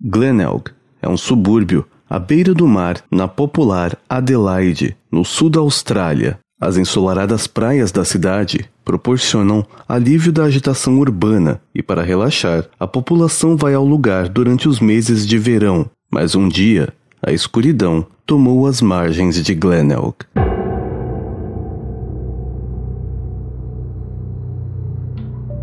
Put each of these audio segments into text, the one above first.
Glenelg é um subúrbio à beira do mar na popular Adelaide, no sul da Austrália. As ensolaradas praias da cidade proporcionam alívio da agitação urbana e, para relaxar, a população vai ao lugar durante os meses de verão. Mas um dia, a escuridão tomou as margens de Glenelg.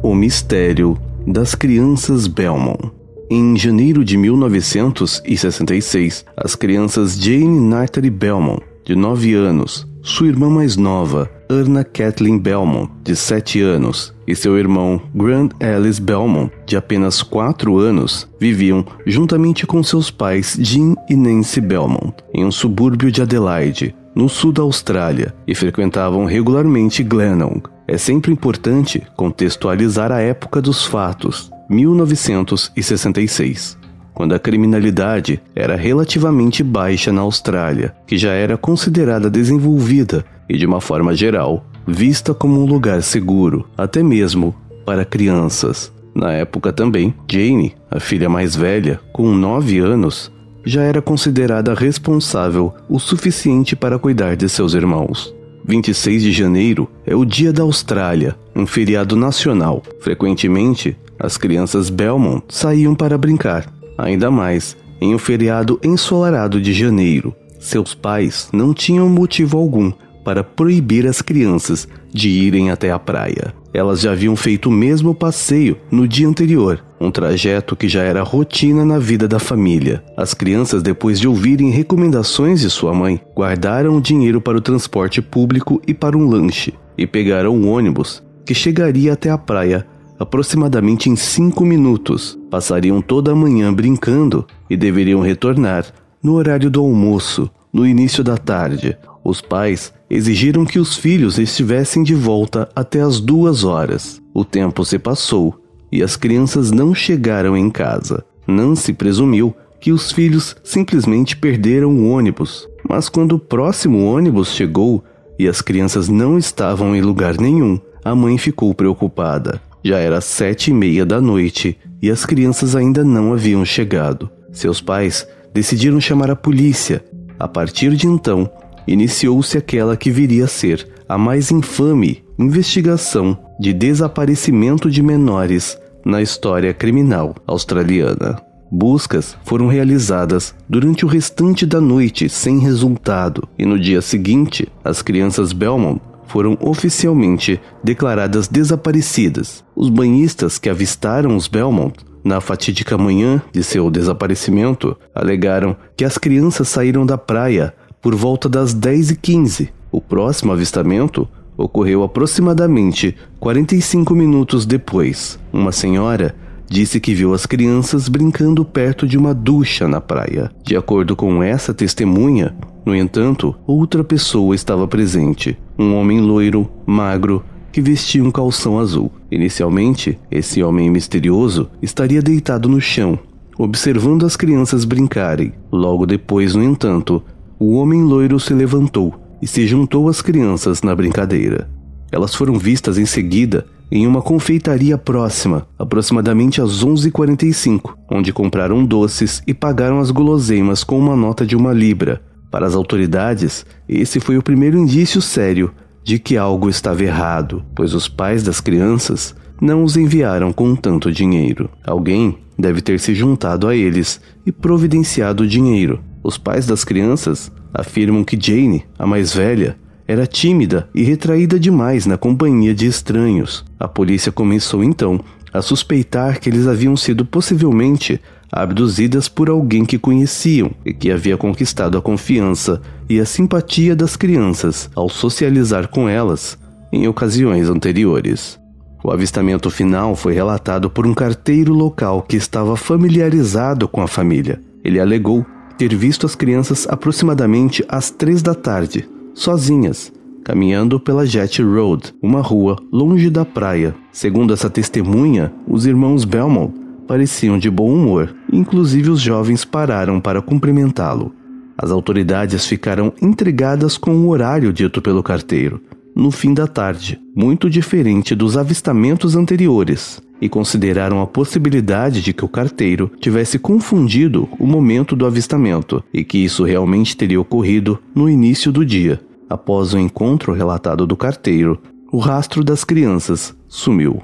O mistério das crianças Belmont. Em janeiro de 1966, as crianças Jane Nathalie Belmont, de 9 anos, sua irmã mais nova, Erna Kathleen Belmont, de 7 anos, e seu irmão Grant Ellis Belmont, de apenas 4 anos, viviam juntamente com seus pais Jim e Nancy Belmont em um subúrbio de Adelaide, no sul da Austrália, e frequentavam regularmente Glenong. É sempre importante contextualizar a época dos fatos 1966, quando a criminalidade era relativamente baixa na Austrália, que já era considerada desenvolvida e, de uma forma geral, vista como um lugar seguro, até mesmo para crianças. Na época também, Jane, a filha mais velha, com 9 anos, já era considerada responsável o suficiente para cuidar de seus irmãos. 26 de janeiro é o Dia da Austrália, um feriado nacional. Frequentemente, as crianças Belmont saíam para brincar, ainda mais em um feriado ensolarado de janeiro. Seus pais não tinham motivo algum para proibir as crianças de irem até a praia. Elas já haviam feito o mesmo passeio no dia anterior um trajeto que já era rotina na vida da família. As crianças, depois de ouvirem recomendações de sua mãe, guardaram o dinheiro para o transporte público e para um lanche, e pegaram um ônibus que chegaria até a praia aproximadamente em cinco minutos. Passariam toda a manhã brincando e deveriam retornar no horário do almoço, no início da tarde. Os pais exigiram que os filhos estivessem de volta até as duas horas. O tempo se passou e as crianças não chegaram em casa. Nancy presumiu que os filhos simplesmente perderam o ônibus, mas quando o próximo ônibus chegou e as crianças não estavam em lugar nenhum, a mãe ficou preocupada. Já era sete e meia da noite e as crianças ainda não haviam chegado. Seus pais decidiram chamar a polícia. A partir de então, iniciou-se aquela que viria a ser a mais infame investigação de desaparecimento de menores na história criminal australiana. Buscas foram realizadas durante o restante da noite sem resultado, e no dia seguinte, as crianças Belmont foram oficialmente declaradas desaparecidas. Os banhistas que avistaram os Belmont na fatídica manhã de seu desaparecimento alegaram que as crianças saíram da praia por volta das 10h15. O próximo avistamento ocorreu aproximadamente 45 minutos depois. Uma senhora disse que viu as crianças brincando perto de uma ducha na praia. De acordo com essa testemunha, no entanto, outra pessoa estava presente, um homem loiro, magro, que vestia um calção azul. Inicialmente, esse homem misterioso estaria deitado no chão, observando as crianças brincarem. Logo depois, no entanto, o homem loiro se levantou e se juntou às crianças na brincadeira. Elas foram vistas em seguida em uma confeitaria próxima, aproximadamente às 11h45, onde compraram doces e pagaram as guloseimas com uma nota de uma libra. Para as autoridades, esse foi o primeiro indício sério de que algo estava errado, pois os pais das crianças não os enviaram com tanto dinheiro. Alguém deve ter se juntado a eles e providenciado o dinheiro, os pais das crianças afirmam que Jane, a mais velha, era tímida e retraída demais na companhia de estranhos. A polícia começou então a suspeitar que eles haviam sido possivelmente abduzidas por alguém que conheciam e que havia conquistado a confiança e a simpatia das crianças ao socializar com elas em ocasiões anteriores. O avistamento final foi relatado por um carteiro local que estava familiarizado com a família. Ele alegou ter visto as crianças aproximadamente às três da tarde, sozinhas, caminhando pela Jet Road, uma rua longe da praia. Segundo essa testemunha, os irmãos Belmont pareciam de bom humor, inclusive os jovens pararam para cumprimentá-lo. As autoridades ficaram intrigadas com o horário dito pelo carteiro, no fim da tarde, muito diferente dos avistamentos anteriores e consideraram a possibilidade de que o carteiro tivesse confundido o momento do avistamento e que isso realmente teria ocorrido no início do dia. Após o encontro relatado do carteiro, o rastro das crianças sumiu.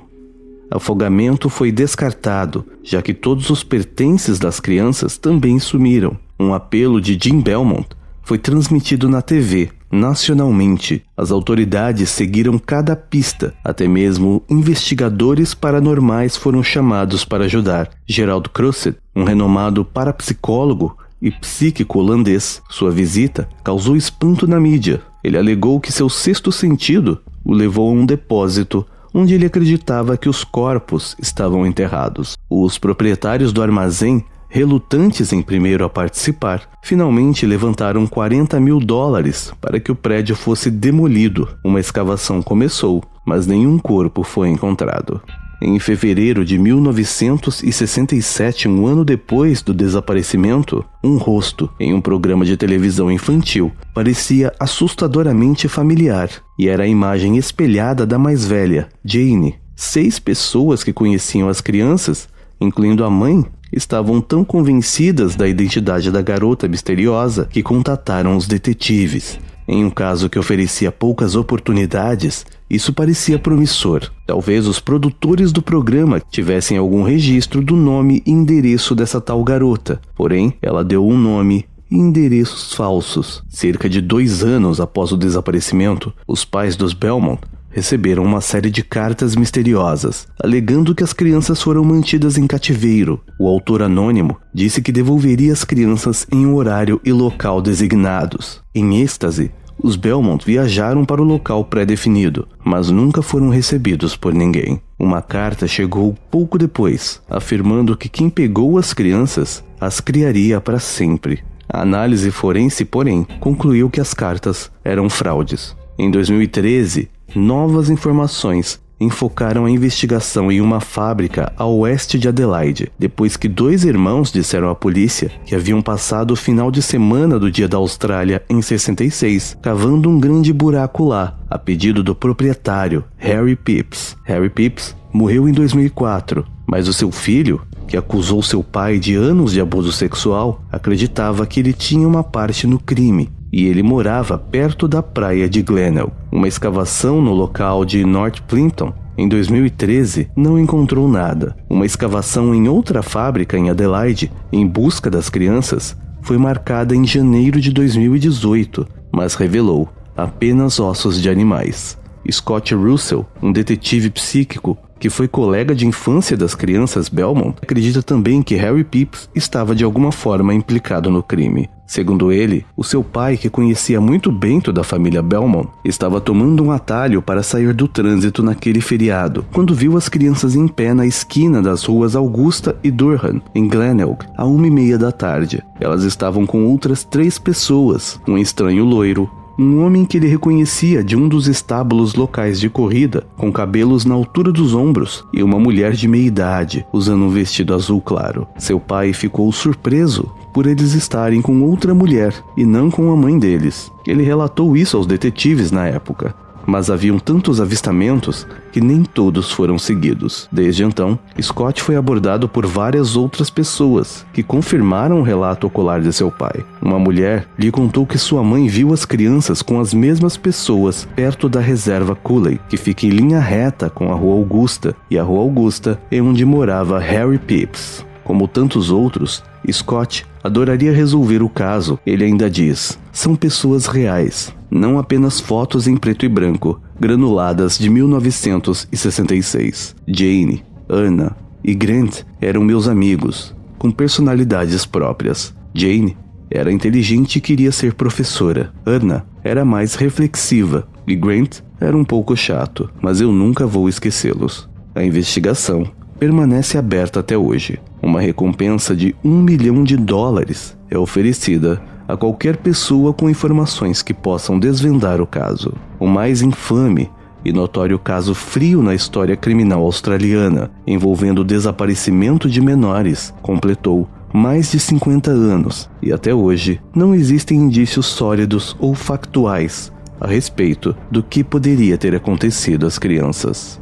Afogamento foi descartado, já que todos os pertences das crianças também sumiram. Um apelo de Jim Belmont foi transmitido na TV. Nacionalmente, as autoridades seguiram cada pista, até mesmo investigadores paranormais foram chamados para ajudar. Geraldo Crosset, um renomado parapsicólogo e psíquico holandês, sua visita causou espanto na mídia. Ele alegou que seu sexto sentido o levou a um depósito onde ele acreditava que os corpos estavam enterrados. Os proprietários do armazém relutantes em primeiro a participar, finalmente levantaram 40 mil dólares para que o prédio fosse demolido. Uma escavação começou, mas nenhum corpo foi encontrado. Em fevereiro de 1967, um ano depois do desaparecimento, um rosto em um programa de televisão infantil parecia assustadoramente familiar e era a imagem espelhada da mais velha, Jane. Seis pessoas que conheciam as crianças, incluindo a mãe, estavam tão convencidas da identidade da garota misteriosa que contataram os detetives. Em um caso que oferecia poucas oportunidades, isso parecia promissor. Talvez os produtores do programa tivessem algum registro do nome e endereço dessa tal garota. Porém, ela deu um nome e endereços falsos. Cerca de dois anos após o desaparecimento, os pais dos Belmont receberam uma série de cartas misteriosas, alegando que as crianças foram mantidas em cativeiro. O autor anônimo disse que devolveria as crianças em um horário e local designados. Em êxtase, os Belmont viajaram para o local pré-definido, mas nunca foram recebidos por ninguém. Uma carta chegou pouco depois, afirmando que quem pegou as crianças as criaria para sempre. A análise forense, porém, concluiu que as cartas eram fraudes. Em 2013, novas informações enfocaram a investigação em uma fábrica a oeste de Adelaide, depois que dois irmãos disseram à polícia que haviam passado o final de semana do Dia da Austrália em 66 cavando um grande buraco lá, a pedido do proprietário, Harry Pips. Harry Pips morreu em 2004, mas o seu filho, que acusou seu pai de anos de abuso sexual, acreditava que ele tinha uma parte no crime e ele morava perto da praia de Glenelg. Uma escavação no local de North Plimpton em 2013 não encontrou nada. Uma escavação em outra fábrica em Adelaide, em busca das crianças, foi marcada em janeiro de 2018, mas revelou apenas ossos de animais. Scott Russell, um detetive psíquico que foi colega de infância das crianças Belmont, acredita também que Harry Pips estava de alguma forma implicado no crime. Segundo ele, o seu pai, que conhecia muito bem toda a família Belmont, estava tomando um atalho para sair do trânsito naquele feriado, quando viu as crianças em pé na esquina das ruas Augusta e Durham, em Glenelg, à uma e meia da tarde. Elas estavam com outras três pessoas, um estranho loiro, um homem que ele reconhecia de um dos estábulos locais de corrida, com cabelos na altura dos ombros, e uma mulher de meia idade, usando um vestido azul claro. Seu pai ficou surpreso por eles estarem com outra mulher e não com a mãe deles. Ele relatou isso aos detetives na época, mas haviam tantos avistamentos que nem todos foram seguidos. Desde então, Scott foi abordado por várias outras pessoas que confirmaram o relato ocular de seu pai. Uma mulher lhe contou que sua mãe viu as crianças com as mesmas pessoas perto da reserva Cooley, que fica em linha reta com a Rua Augusta, e a Rua Augusta é onde morava Harry Pips. Como tantos outros, Scott Adoraria resolver o caso, ele ainda diz. São pessoas reais, não apenas fotos em preto e branco, granuladas de 1966. Jane, Anna e Grant eram meus amigos, com personalidades próprias. Jane era inteligente e queria ser professora. Anna era mais reflexiva e Grant era um pouco chato, mas eu nunca vou esquecê-los. A investigação permanece aberta até hoje. Uma recompensa de um milhão de dólares é oferecida a qualquer pessoa com informações que possam desvendar o caso. O mais infame e notório caso frio na história criminal australiana, envolvendo o desaparecimento de menores, completou mais de 50 anos e até hoje não existem indícios sólidos ou factuais a respeito do que poderia ter acontecido às crianças.